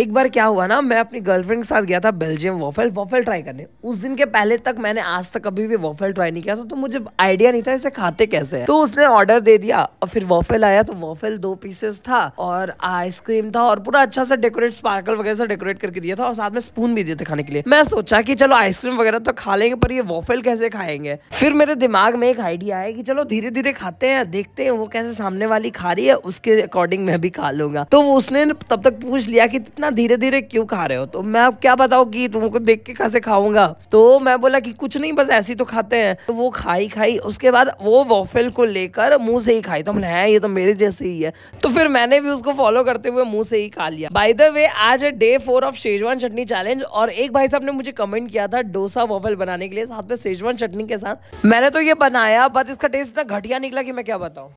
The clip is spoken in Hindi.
एक बार क्या हुआ ना मैं अपनी गर्लफ्रेंड के साथ गया था बेल्जियम वॉफल वॉफल ट्राई करने उस दिन के पहले तक मैंने आज तक कभी भी वॉफल ट्राई नहीं किया था तो, तो मुझे आइडिया नहीं था इसे खाते कैसे है तो उसने ऑर्डर दे दिया और फिर वॉफल आया तो वॉफल दो पीसेस था और आइसक्रीम था और पूरा अच्छा सा डेकोरेट स्पार्कल वगैरह से डेकोरेट करके दिया था और साथ में स्पून भी दिए थे खाने के लिए मैं सोचा की चलो आइसक्रीम वगैरह तो खा लेंगे पर ये वॉफल कैसे खाएंगे फिर मेरे दिमाग में एक आइडिया आया कि चलो धीरे धीरे खाते हैं देखते हैं वो कैसे सामने वाली खा रही है उसके अकॉर्डिंग मैं भी खा लूंगा तो उसने तब तक पूछ लिया कि कितना इतना धीरे धीरे क्यों खा रहे हो तो मैं अब क्या बताओ की तुमको देख के कैसे खाऊंगा तो मैं बोला की कुछ नहीं बस ऐसी तो खाते हैं तो वो खाई खाई उसके बाद वो वॉफिल को लेकर मुंह से ही खाई तो हमने ये तो मेरे जैसे ही है तो फिर मैंने भी उसको फॉलो करते हुए मुंह से ही खा लिया बाय द वे आज है day four of Schezwan chutney challenge और एक भाई साहब ने मुझे कमेंट किया था डोसा वॉफेल बनाने के लिए साथ में शेजवान चटनी के साथ मैंने तो ये बनाया बट इसका टेस्ट इतना घटिया निकला कि मैं क्या बताऊँ